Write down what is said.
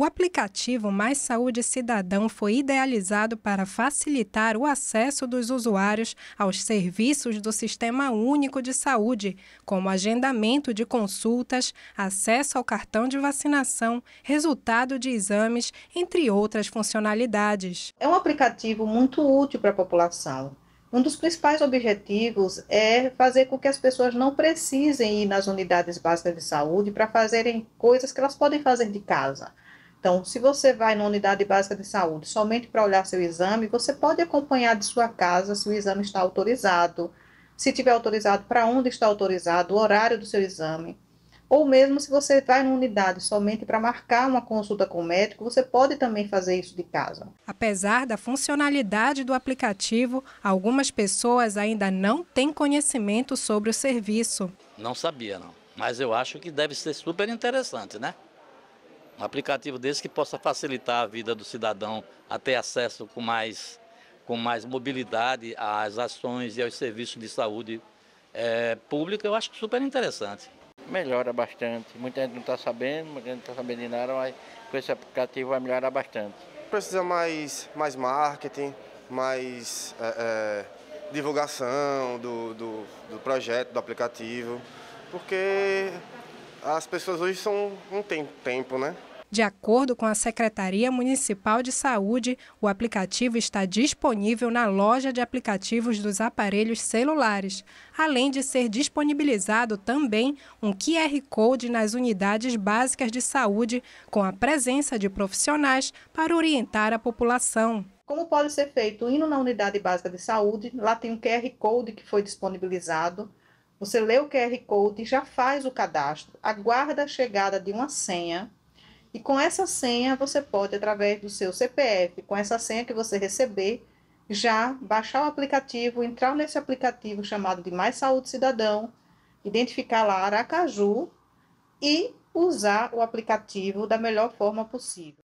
O aplicativo Mais Saúde Cidadão foi idealizado para facilitar o acesso dos usuários aos serviços do Sistema Único de Saúde, como agendamento de consultas, acesso ao cartão de vacinação, resultado de exames, entre outras funcionalidades. É um aplicativo muito útil para a população. Um dos principais objetivos é fazer com que as pessoas não precisem ir nas unidades básicas de saúde para fazerem coisas que elas podem fazer de casa então, se você vai na unidade básica de saúde somente para olhar seu exame, você pode acompanhar de sua casa se o exame está autorizado, se tiver autorizado, para onde está autorizado, o horário do seu exame. Ou mesmo se você vai na unidade somente para marcar uma consulta com o médico, você pode também fazer isso de casa. Apesar da funcionalidade do aplicativo, algumas pessoas ainda não têm conhecimento sobre o serviço. Não sabia, não. Mas eu acho que deve ser super interessante, né? um aplicativo desse que possa facilitar a vida do cidadão a ter acesso com mais, com mais mobilidade às ações e aos serviços de saúde é, pública, eu acho super interessante. Melhora bastante. Muita gente não está sabendo, muita gente não está sabendo de nada, mas com esse aplicativo vai melhorar bastante. Precisa mais, mais marketing, mais é, é, divulgação do, do, do projeto, do aplicativo, porque as pessoas hoje são, não têm tempo, né? De acordo com a Secretaria Municipal de Saúde, o aplicativo está disponível na loja de aplicativos dos aparelhos celulares, além de ser disponibilizado também um QR Code nas unidades básicas de saúde, com a presença de profissionais para orientar a população. Como pode ser feito? Indo na unidade básica de saúde, lá tem um QR Code que foi disponibilizado. Você lê o QR Code, e já faz o cadastro, aguarda a chegada de uma senha e com essa senha você pode, através do seu CPF, com essa senha que você receber, já baixar o aplicativo, entrar nesse aplicativo chamado de Mais Saúde Cidadão, identificar lá Aracaju e usar o aplicativo da melhor forma possível.